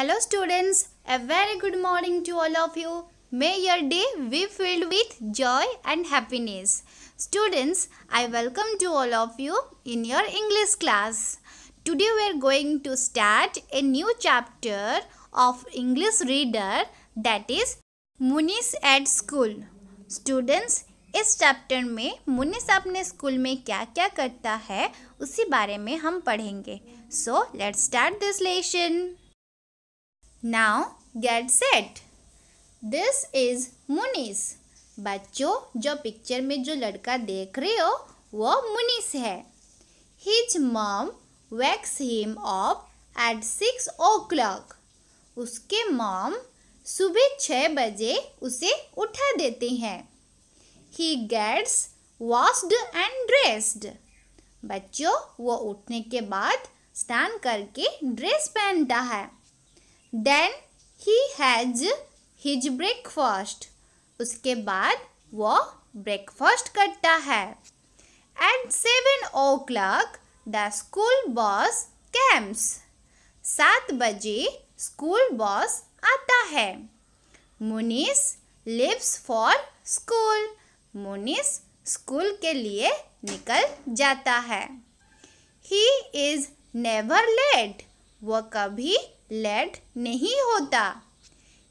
hello students a very good morning to all of you may your day be filled with joy and happiness students I welcome to all of you in your English class today we are going to start a new chapter of English reader that is Munis at school students इस chapter में मुनिस अपने school में क्या क्या करता है उसी बारे में हम पढ़ेंगे so let's start this lesson now get set this is Munis बच्चों जो पिक्चर में जो लड़का देख रहे हो वो मुनीस है his mom wakes him up at six o'clock उसके मॉम सुबह छः बजे उसे उठा देते हैं he gets washed and dressed बच्चों वो उठने के बाद स्नान करके ड्रेस पहनता है then he has his breakfast उसके बाद वो ब्रेकफास्ट करता है at seven o'clock the school bus comes सात बजे स्कूल बॉस आता है Munis leaves for school Munis school के लिए निकल जाता है ही इज़ नेवर लेट वह कभी लेट नहीं होता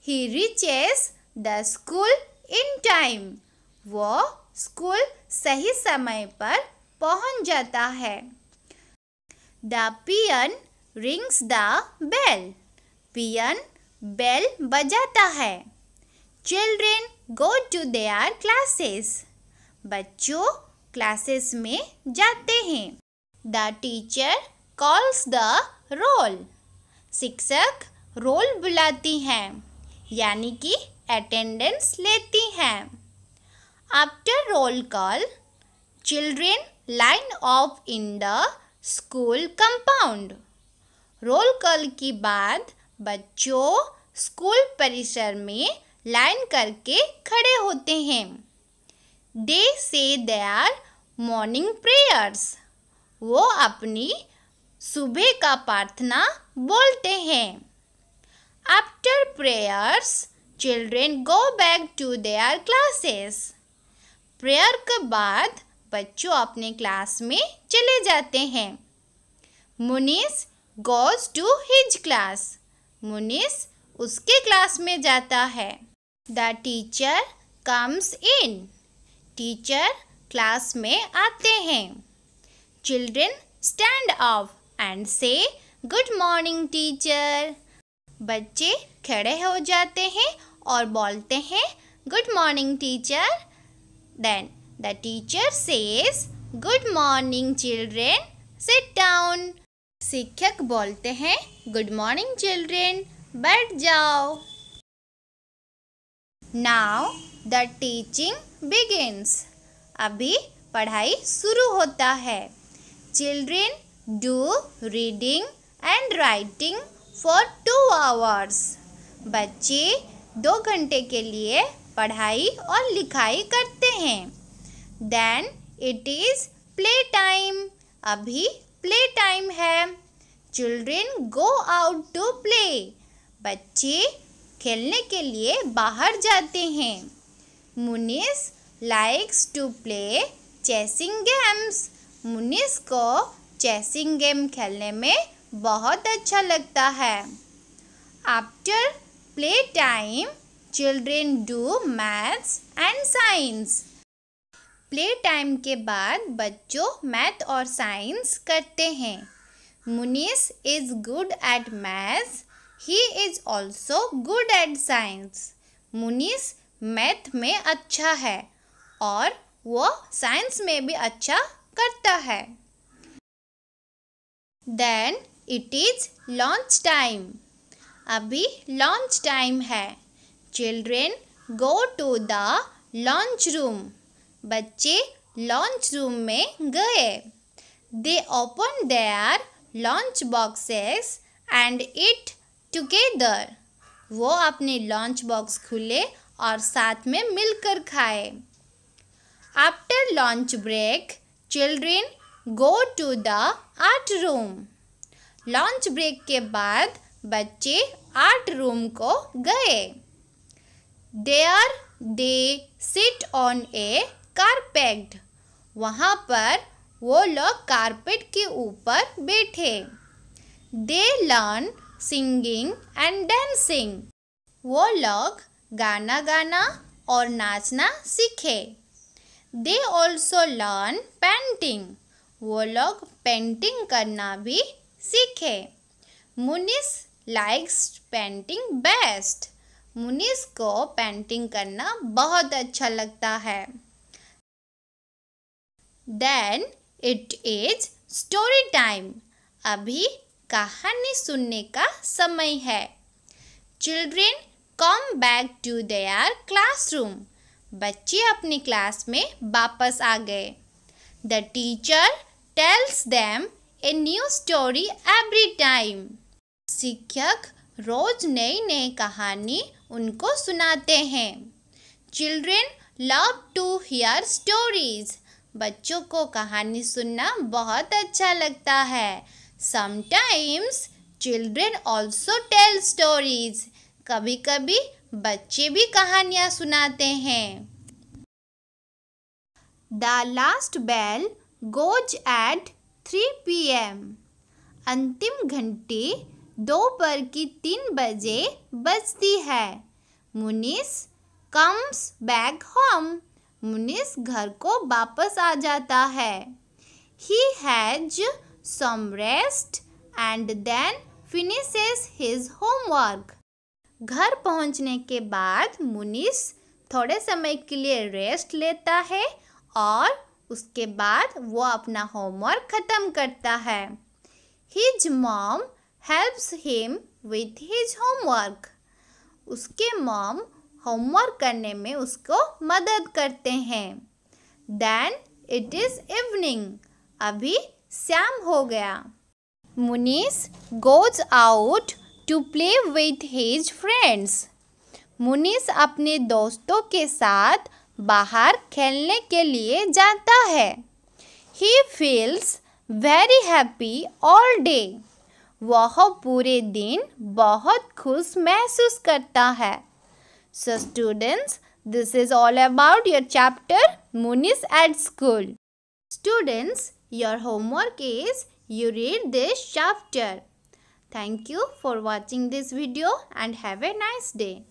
he reaches the school in time वो स्कूल सही समय पर पहुंच जाता है the peon rings the bell peon bell बजाता है children go to their classes बच्चों क्लासेस में जाते हैं the teacher calls the roll शिक्षक रोल बुलाती हैं यानी कि अटेंडेंस लेती हैं after roll call children line up in the school compound roll call के बाद बच्चों स्कूल परिसर में लाइन करके खड़े होते हैं दे से दे आर मॉर्निंग प्रेयर्स वो अपनी सुबह का प्रार्थना बोलते हैं after prayers children go back to their classes prayer के बाद बच्चों अपने क्लास में चले जाते हैं Munis goes to his class Munis उसके क्लास में जाता है the teacher comes in teacher class में आते हैं children stand up and say good morning teacher बच्चे खड़े हो जाते हैं और बोलते हैं good morning teacher then the teacher says good morning children sit down शिक्षक बोलते हैं गुड मॉर्निंग चिल्ड्रेन बैठ जाओ नाउ द टीचिंग बिगिनस अभी पढ़ाई शुरू होता है children do reading and writing for two hours बच्चे दो घंटे के लिए पढ़ाई और लिखाई करते हैं then it is play time अभी प्ले टाइम है children go out to play बच्चे खेलने के लिए बाहर जाते हैं Munis likes to play chasing games Munis को चेसिंग गेम खेलने में बहुत अच्छा लगता है after play time children do maths and science play time के बाद बच्चों मैथ और साइंस करते हैं Munis is good at maths he is also good at science मुनीस math में अच्छा है और वो साइंस में भी अच्छा करता है then it is lunch time अभी लॉन्च टाइम है children go to the lunch room बच्चे लॉन्च रूम में गए they open their lunch boxes and eat together वो अपने लॉन्च बॉक्स खुले और साथ में मिलकर खाए after lunch break children go to the art room lunch break के बाद बच्चे आर्ट रूम को गए there they sit on a carpet वहाँ पर वो लोग कारपेट के ऊपर बैठे they learn singing and dancing वो लोग गाना गाना और नाचना सीखे दे ऑल्सो लर्न पेंटिंग वो लोग पेंटिंग करना भी सीखे Munis likes painting best Munis को पेंटिंग करना बहुत अच्छा लगता है then it is story time अभी कहानी सुनने का समय है children come back to their classroom बच्चे अपनी क्लास में वापस आ गए the teacher tells them a new story every time शिक्षक रोज नई नई कहानी उनको सुनाते हैं children love to hear stories बच्चों को कहानी सुनना बहुत अच्छा लगता है sometimes children also tell stories कभी कभी बच्चे भी कहानियाँ सुनाते हैं the last bell goes at three P M अंतिम घंटी दोपहर की तीन बजे बजती है Munis comes back home Munis घर को वापस आ जाता है he has some rest and then finishes his homework घर पहुंचने के बाद मुनीस थोड़े समय के लिए रेस्ट लेता है और उसके बाद वो अपना होमवर्क ख़त्म करता है his mom helps him with his homework उसके मॉम होमवर्क करने में उसको मदद करते हैं देन इट इज़ इवनिंग अभी शाम हो गया Munis goes out to play with his friends Munis अपने दोस्तों के साथ बाहर खेलने के लिए जाता है he feels very happy all day वह पूरे दिन बहुत खुश महसूस करता है so students this is all about your chapter Munis at school students your homework is you read this chapter thank you for watching this video and have a nice day